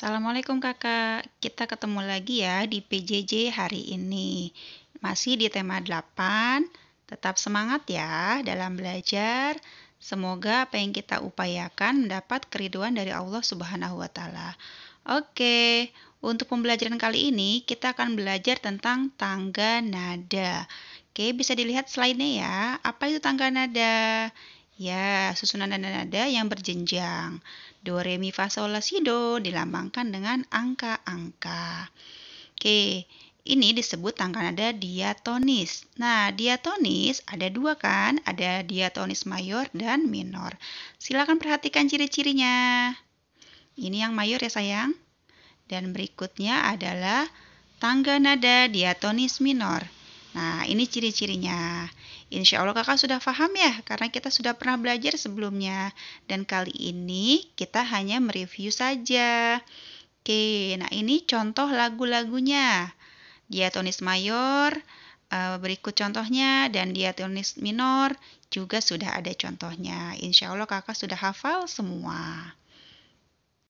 Assalamualaikum kakak, kita ketemu lagi ya di PJJ hari ini. Masih di tema 8, tetap semangat ya dalam belajar. Semoga apa yang kita upayakan mendapat keriduan dari Allah Subhanahu wa taala. Oke, untuk pembelajaran kali ini kita akan belajar tentang tangga nada. Oke, bisa dilihat slide-nya ya. Apa itu tangga nada? Ya, susunan nada nada yang berjenjang. Do, re, mi, fa, sol, la, si, do dilambangkan dengan angka-angka. Oke, ini disebut tangga nada diatonis. Nah, diatonis ada dua kan? Ada diatonis mayor dan minor. Silakan perhatikan ciri-cirinya. Ini yang mayor ya sayang. Dan berikutnya adalah tangga nada diatonis minor. Nah, ini ciri-cirinya. Insya Allah kakak sudah paham ya, karena kita sudah pernah belajar sebelumnya. Dan kali ini kita hanya mereview saja. Oke, nah ini contoh lagu-lagunya. Diatonis mayor, eh, berikut contohnya, dan diatonis minor juga sudah ada contohnya. Insya Allah kakak sudah hafal semua.